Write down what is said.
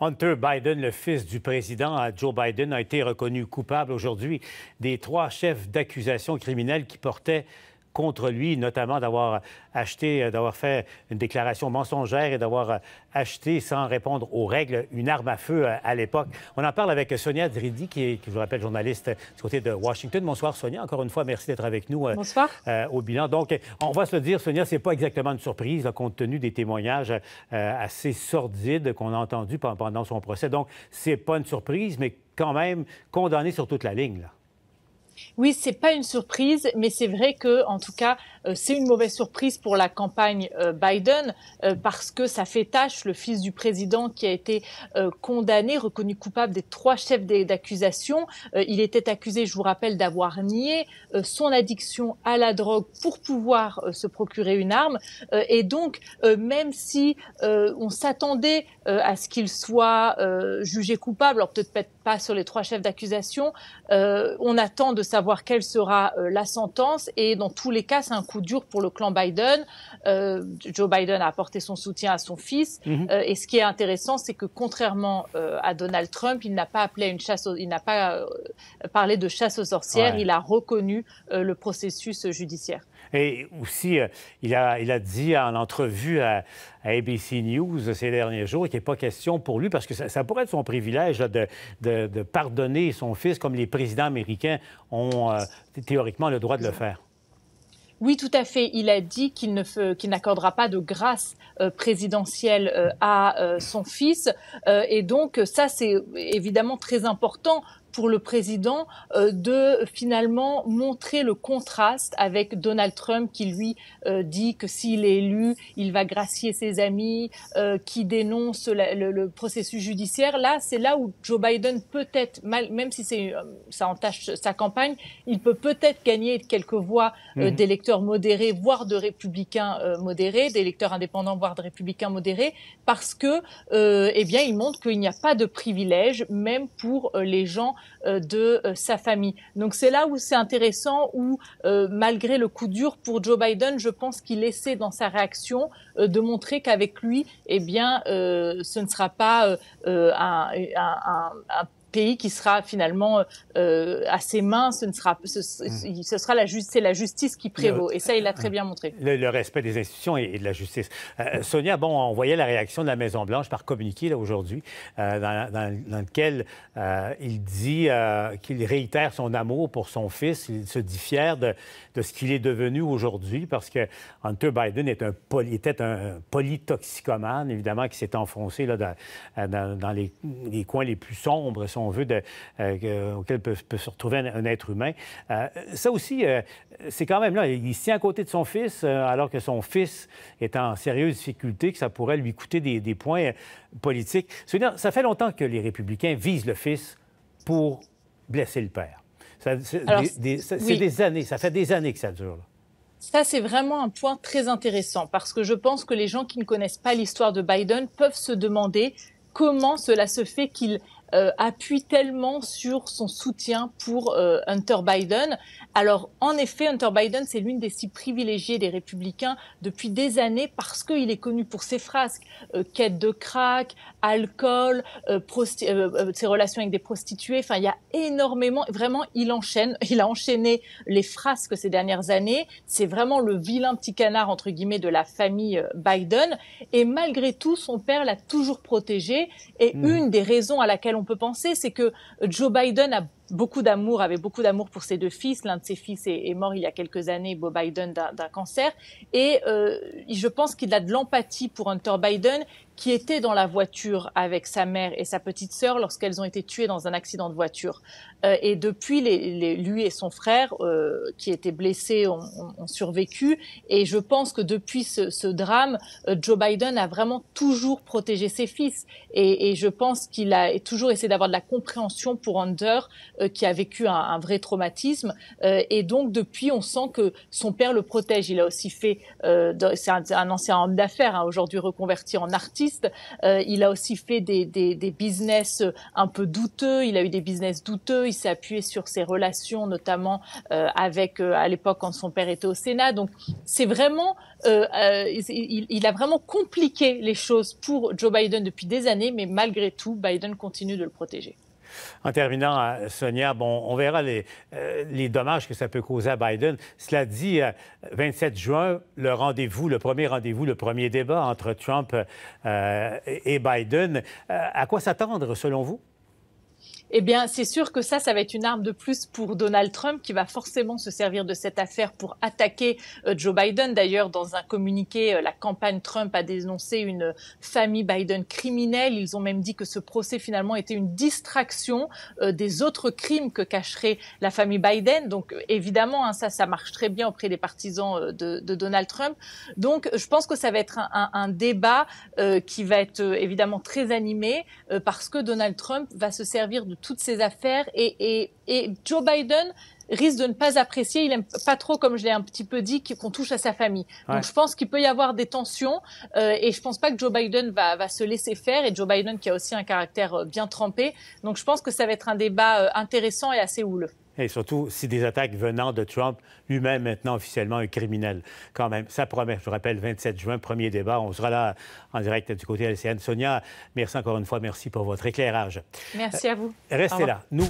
Hunter Biden, le fils du président Joe Biden, a été reconnu coupable aujourd'hui des trois chefs d'accusation criminelle qui portaient contre lui, notamment d'avoir euh, acheté, euh, d'avoir fait une déclaration mensongère et d'avoir euh, acheté sans répondre aux règles une arme à feu à l'époque. On en parle avec Sonia Dridi, qui est, je vous rappelle, journaliste du côté de Washington. Bonsoir Sonia, encore une fois, merci d'être avec nous au bilan. Donc, on va se le dire, Sonia, c'est pas exactement une surprise compte tenu des témoignages assez sordides qu'on a entendus pendant son procès. Donc, c'est pas une surprise, mais quand même condamné sur toute la ligne. Là. Oui, c'est pas une surprise, mais c'est vrai que, en tout cas, euh, c'est une mauvaise surprise pour la campagne euh, Biden euh, parce que ça fait tâche le fils du président qui a été condamné, reconnu coupable des trois chefs d'accusation. il était accusé, je vous rappelle, d'avoir nié son addiction à la drogue pour pouvoir se procurer une arme. et donc, même si on s'attendait à ce qu'il soit jugé coupable, alors peut-être pas sur les trois chefs d'accusation, on attend de savoir quelle sera euh, la sentence. Et dans tous les cas, c'est un coup dur pour le clan Biden. Euh, Joe Biden a apporté son soutien à son fils. Mhm. Euh, et ce qui est intéressant, c'est que contrairement à Donald Trump, il n'a pas appelé une chasse, il n'a pas parlé de chasse aux sorcières. Il a reconnu le processus judiciaire. Et aussi, il, a, il a dit en entrevue à, à ABC News ces derniers jours et qu'il n'est pas question pour lui, parce que ça, pourrait être son privilège de, pardonner son fils comme les présidents américains ont euh, théoriquement le droit de le faire. Oui, tout à fait. Il a dit qu'il ne qu'il n'accordera pas de grâce euh, présidentielle euh, à son fils, et donc ça c'est évidemment très important pour le président euh, de finalement montrer le contraste avec Donald Trump qui lui euh, dit que s'il est élu, il va gracier ses amis, euh, qui dénonce le, processus judiciaire. Là, c'est là où Joe Biden peut-être, même si c'est ça entache sa campagne, il peut peut-être gagner quelques voix mhm. d'électeurs modérés, voire de républicains modérés, d'électeurs indépendants, voire de républicains modérés, parce que, eh bien, il montre qu'il n'y a pas de privilèges, même pour les gens euh, de euh, sa famille. Donc c'est là où c'est intéressant, où euh, malgré le coup dur pour Joe Biden, je pense qu'il essaie dans sa réaction de montrer qu'avec lui, eh bien, ce ne sera pas un, pays qui sera finalement euh, euh ses mains, ce ne sera, ce, mmh. sera la, c'est la justice qui prévaut. Et ça, il l'a très bien montré. Le, respect des institutions et, de la justice. Euh, euh, Sonia, bon, on voyait la réaction de la Maison Blanche par communiqué là aujourd'hui, dans, lequel il dit qu'il réitère son amour pour son fils. Il se dit fier de, ce qu'il est devenu aujourd'hui parce que Hunter Biden est un était un polytoxicomane, évidemment, qui s'est enfoncé là, dans, les, les, coins les plus sombres. Son on veut, de, euh, euh, auquel peut, se retrouver un, être humain. Euh, ça aussi, c'est quand même là. Il se tient à côté de son fils, alors que son fils est en sérieuse difficulté, que ça pourrait lui coûter des, points politiques. Ça fait longtemps que les républicains visent le fils pour blesser le père. C'est des, années, ça fait des années que ça dure. Ça, c'est vraiment un point très intéressant parce que je pense que les gens qui ne connaissent pas l'histoire de Biden peuvent se demander comment cela se fait qu'il euh, appuie tellement sur son soutien pour euh, Hunter Biden. Alors en effet, Hunter Biden, c'est l'une des six privilégiées des républicains depuis des années parce qu'il est connu pour ses frasques, euh, quête de crack, alcool, ses relations avec des prostituées, enfin il y a énormément, vraiment il enchaîne, il a enchaîné les frasques ces dernières années, c'est vraiment le vilain petit canard entre guillemets de la famille Biden et malgré tout son père l'a toujours protégé et hmm. une des raisons à laquelle on peut penser, c'est que Joe Biden a beaucoup d'amour, avait beaucoup d'amour pour ses deux fils. L'un de ses fils est, mort il y a quelques années, Bo Biden, d'un cancer. Et euh, je pense qu'il a de l'empathie pour Hunter Biden, qui était dans la voiture avec sa mère et sa petite sœur lorsqu'elles ont été tuées dans un accident de voiture. Euh, et depuis, les, lui et son frère, euh, qui étaient blessés, ont, ont, survécu. Et je pense que depuis ce, ce drame, euh, Joe Biden a vraiment toujours protégé ses fils. Et, et je pense qu'il a toujours essayé d'avoir de la compréhension pour Hunter euh, qui a vécu un, vrai traumatisme. Euh, et donc, depuis, on sent que son père le protège. Il a aussi fait, euh, c'est un, ancien homme d'affaires, hein, aujourd'hui reconverti en artiste. il a aussi fait des, business un peu douteux. Il a eu des business douteux. Il s'est appuyé sur ses relations, notamment avec, à l'époque, quand son père était au Sénat. Donc, c'est vraiment, il, il, a vraiment compliqué les choses pour Joe Biden depuis des années, mais malgré tout, Biden continue de le protéger. En terminant, euh, Sonia, bon, on verra euh, les, dommages que ça peut causer à Biden. Cela dit, 27 euh, juin, le rendez-vous, le premier rendez-vous, le premier débat entre Trump et Biden, à quoi s'attendre selon vous? eh bien, c'est sûr que ça, ça va être une arme de plus pour Donald Trump, qui va forcément se servir de cette affaire pour attaquer euh, Joe Biden. D'ailleurs, dans un communiqué, euh, la campagne Trump a dénoncé une famille Biden criminelle. Ils ont même dit que ce procès, finalement, était une distraction euh, des autres crimes que cacherait la famille Biden. Donc, évidemment, hein, ça, ça marche très bien auprès des partisans de, Donald Trump. Donc, je pense que ça va être un, un débat qui va être évidemment très animé, parce que Donald Trump va se servir de toutes ces affaires. Et, Joe Biden risque de ne pas apprécier. Il n'aime pas trop, comme je l'ai un petit peu dit, qu'on touche à sa famille. Donc je pense qu'il peut y avoir des tensions euh, et je ne pense pas que Joe Biden va, va, se laisser faire. Et Joe Biden qui a aussi un caractère euh, bien trempé. Donc je pense que ça va être un débat euh, intéressant et assez houleux. Et surtout, si des attaques venant de Trump, lui-même maintenant officiellement un criminel. Quand même, ça promet. Je vous rappelle, 27 juin, premier débat. On sera là en direct du côté de LCN. Sonia, merci encore une fois. Merci pour votre éclairage. Merci à vous. Euh, restez là. Nous,